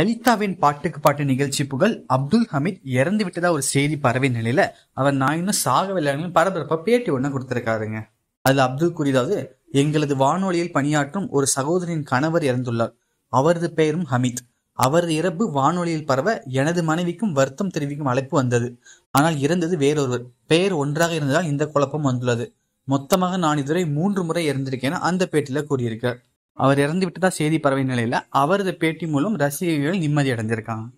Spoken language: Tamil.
லலிதாவின் பாட்டுக்கு பாட்டு நிகழ்ச்சி புகழ் அப்துல் ஹமீத் இறந்து விட்டதா ஒரு செய்தி பரவி நிலையில அவர் நான் இன்னும் சாகவில்லை பரபரப்பா பேட்டி ஒண்ணு கொடுத்திருக்காருங்க அதுல அப்துல் கூறியதாவது எங்களது வானொலியில் பணியாற்றும் ஒரு சகோதரின் கணவர் இறந்துள்ளார் அவரது பெயரும் ஹமீத் அவரது இறப்பு வானொலியில் பரவ எனது மனைவிக்கும் வருத்தம் தெரிவிக்கும் அழைப்பு வந்தது ஆனால் இறந்தது வேறொருவர் பெயர் ஒன்றாக இருந்ததால் இந்த குழப்பம் வந்துள்ளது மொத்தமாக நான் இதுவரை மூன்று முறை இறந்திருக்கேன அந்த பேட்டியில கூறியிருக்கிறார் அவர் இறந்து விட்டதா செய்தி பரவிய நிலையில அவரது பேட்டி மூலம் ரசிகர்கள் நிம்மதி அடைஞ்சிருக்காங்க